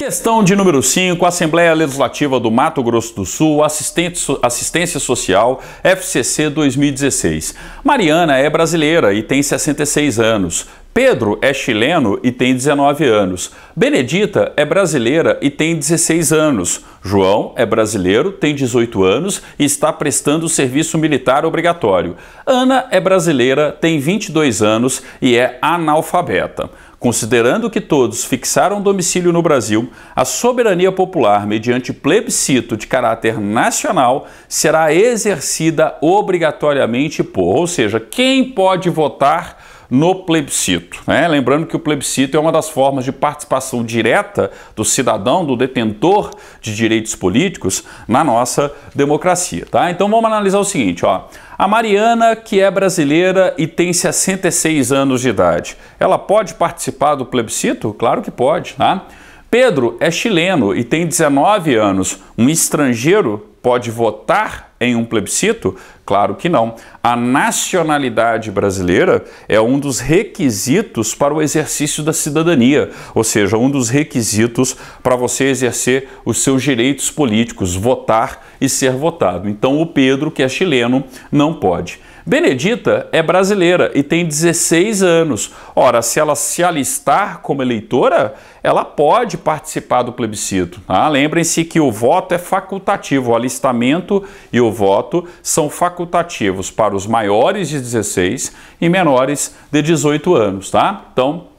Questão de número 5, Assembleia Legislativa do Mato Grosso do Sul, Assistência Social, FCC 2016. Mariana é brasileira e tem 66 anos. Pedro é chileno e tem 19 anos. Benedita é brasileira e tem 16 anos. João é brasileiro, tem 18 anos e está prestando serviço militar obrigatório. Ana é brasileira, tem 22 anos e é analfabeta. Considerando que todos fixaram domicílio no Brasil, a soberania popular, mediante plebiscito de caráter nacional, será exercida obrigatoriamente por, ou seja, quem pode votar no plebiscito. Né? Lembrando que o plebiscito é uma das formas de participação direta do cidadão, do detentor de direitos políticos na nossa democracia. Tá? Então vamos analisar o seguinte: ó. a Mariana, que é brasileira e tem 66 anos de idade, ela pode participar do plebiscito? Claro que pode. Tá? Pedro é chileno e tem 19 anos. Um estrangeiro pode votar em um plebiscito? Claro que não. A nacionalidade brasileira é um dos requisitos para o exercício da cidadania, ou seja, um dos requisitos para você exercer os seus direitos políticos, votar e ser votado. Então, o Pedro, que é chileno, não pode. Benedita é brasileira e tem 16 anos. Ora, se ela se alistar como eleitora, ela pode participar do plebiscito. Tá? Lembrem-se que o voto é facultativo, o alistamento e o voto são facultativos para os maiores de 16 e menores de 18 anos, tá? Então,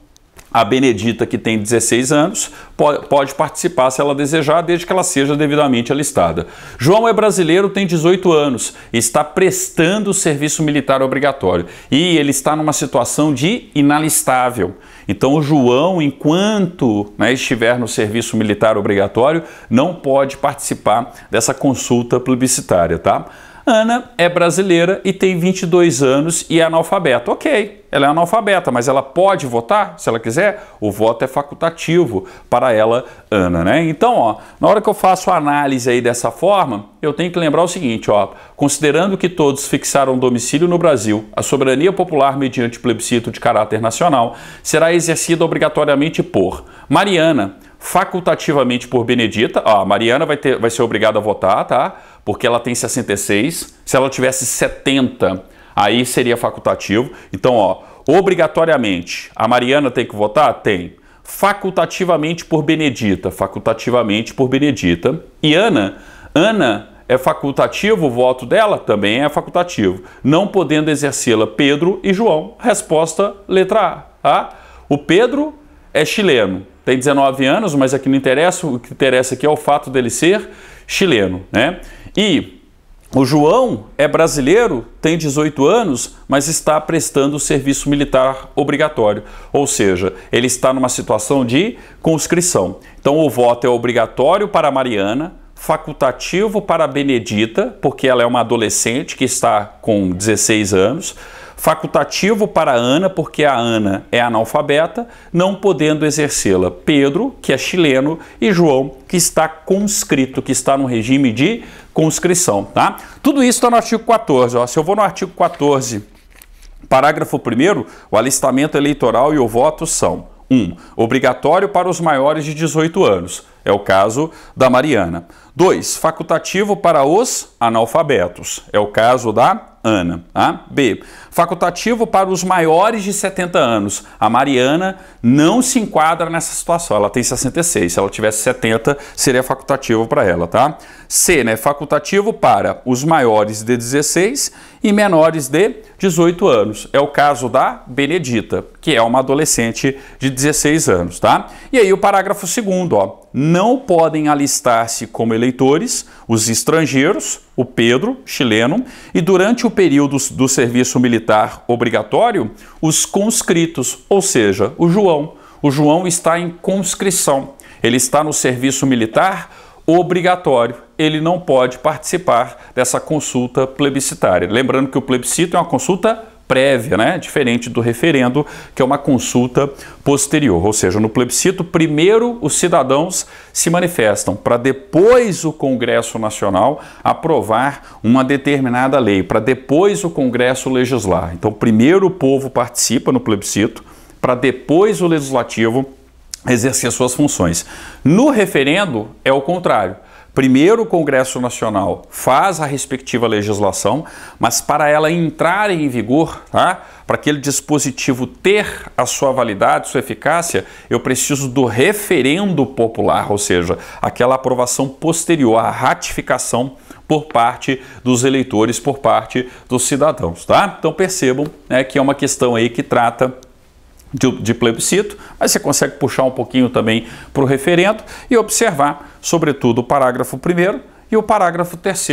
a Benedita, que tem 16 anos, pode participar se ela desejar, desde que ela seja devidamente alistada. João é brasileiro, tem 18 anos, está prestando o serviço militar obrigatório e ele está numa situação de inalistável. Então, o João, enquanto né, estiver no serviço militar obrigatório, não pode participar dessa consulta plebiscitária, tá? Ana é brasileira e tem 22 anos e é analfabeta. Ok, ela é analfabeta, mas ela pode votar se ela quiser. O voto é facultativo para ela, Ana, né? Então, ó, na hora que eu faço a análise aí dessa forma, eu tenho que lembrar o seguinte, ó, considerando que todos fixaram domicílio no Brasil, a soberania popular mediante plebiscito de caráter nacional será exercida obrigatoriamente por Mariana, facultativamente por Benedita. Ó, a Mariana vai ter vai ser obrigada a votar, tá? porque ela tem 66. Se ela tivesse 70, aí seria facultativo. Então, ó, obrigatoriamente, a Mariana tem que votar? Tem. Facultativamente por Benedita, facultativamente por Benedita. E Ana, Ana é facultativo, o voto dela também é facultativo, não podendo exercê-la Pedro e João. Resposta letra A. Tá? O Pedro é chileno, tem 19 anos, mas aqui é não interessa, o que interessa aqui é o fato dele ser chileno, né? E o João é brasileiro, tem 18 anos, mas está prestando o serviço militar obrigatório, ou seja, ele está numa situação de conscrição. Então o voto é obrigatório para Mariana, facultativo para Benedita, porque ela é uma adolescente que está com 16 anos facultativo para Ana, porque a Ana é analfabeta, não podendo exercê-la. Pedro, que é chileno, e João, que está conscrito, que está no regime de conscrição, tá? Tudo isso está no artigo 14, ó. Se eu vou no artigo 14, parágrafo 1 o alistamento eleitoral e o voto são 1. Um, obrigatório para os maiores de 18 anos. É o caso da Mariana. 2. Facultativo para os analfabetos. É o caso da Ana. Tá? B. Facultativo para os maiores de 70 anos. A Mariana não se enquadra nessa situação. Ela tem 66. Se ela tivesse 70, seria facultativo para ela, tá? C, né? Facultativo para os maiores de 16 e menores de 18 anos. É o caso da Benedita, que é uma adolescente de 16 anos, tá? E aí o parágrafo segundo, ó não podem alistar-se como eleitores os estrangeiros, o Pedro, chileno, e durante o período do serviço militar obrigatório, os conscritos, ou seja, o João. O João está em conscrição, ele está no serviço militar obrigatório, ele não pode participar dessa consulta plebiscitária. Lembrando que o plebiscito é uma consulta prévia, né? diferente do referendo, que é uma consulta posterior. Ou seja, no plebiscito, primeiro os cidadãos se manifestam, para depois o Congresso Nacional aprovar uma determinada lei, para depois o Congresso legislar. Então, primeiro o povo participa no plebiscito, para depois o legislativo exercer suas funções. No referendo, é o contrário. Primeiro, o Congresso Nacional faz a respectiva legislação, mas para ela entrar em vigor, tá? para aquele dispositivo ter a sua validade, sua eficácia, eu preciso do referendo popular, ou seja, aquela aprovação posterior, a ratificação por parte dos eleitores, por parte dos cidadãos. Tá? Então percebam né, que é uma questão aí que trata de, de plebiscito, mas você consegue puxar um pouquinho também para o referendo e observar, sobretudo, o parágrafo 1 e o parágrafo 3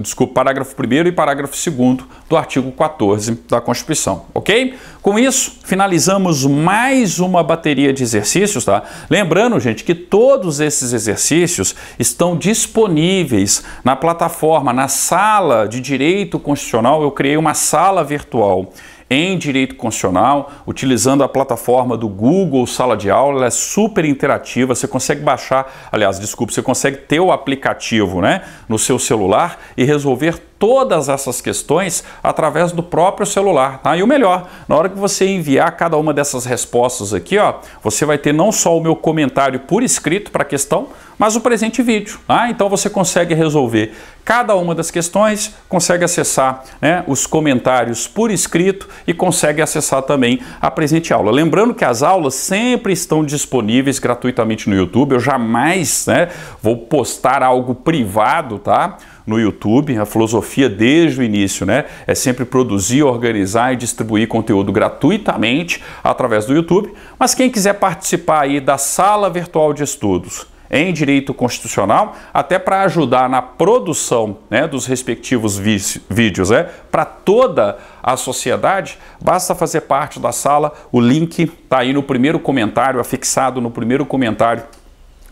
desculpa, parágrafo 1 e parágrafo 2 do artigo 14 da Constituição, ok? Com isso, finalizamos mais uma bateria de exercícios, tá? Lembrando, gente, que todos esses exercícios estão disponíveis na plataforma, na sala de Direito Constitucional, eu criei uma sala virtual em direito constitucional, utilizando a plataforma do Google Sala de Aula, ela é super interativa, você consegue baixar, aliás, desculpe, você consegue ter o aplicativo né, no seu celular e resolver todas essas questões através do próprio celular, tá? E o melhor, na hora que você enviar cada uma dessas respostas aqui, ó, você vai ter não só o meu comentário por escrito para a questão, mas o presente vídeo, tá? Então você consegue resolver cada uma das questões, consegue acessar né, os comentários por escrito e consegue acessar também a presente aula. Lembrando que as aulas sempre estão disponíveis gratuitamente no YouTube, eu jamais né, vou postar algo privado, tá? no YouTube. A filosofia desde o início, né, é sempre produzir, organizar e distribuir conteúdo gratuitamente através do YouTube. Mas quem quiser participar aí da sala virtual de estudos, em direito constitucional, até para ajudar na produção né, dos respectivos vídeos é, né, para toda a sociedade, basta fazer parte da sala. O link está aí no primeiro comentário, afixado no primeiro comentário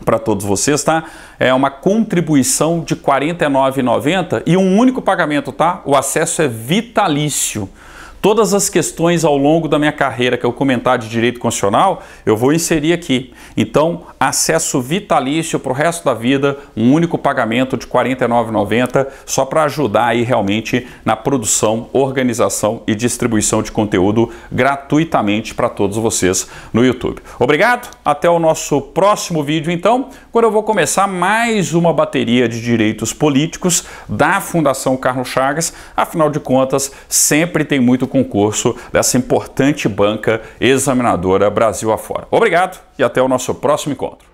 para todos vocês, tá? É uma contribuição de R$ 49,90 e um único pagamento, tá? O acesso é vitalício. Todas as questões ao longo da minha carreira que eu comentar de direito constitucional, eu vou inserir aqui. Então, acesso vitalício para o resto da vida, um único pagamento de R$ 49,90, só para ajudar aí realmente na produção, organização e distribuição de conteúdo gratuitamente para todos vocês no YouTube. Obrigado, até o nosso próximo vídeo então, quando eu vou começar mais uma bateria de direitos políticos da Fundação Carlos Chagas. Afinal de contas, sempre tem muito concurso dessa importante banca examinadora Brasil afora. Obrigado e até o nosso próximo encontro.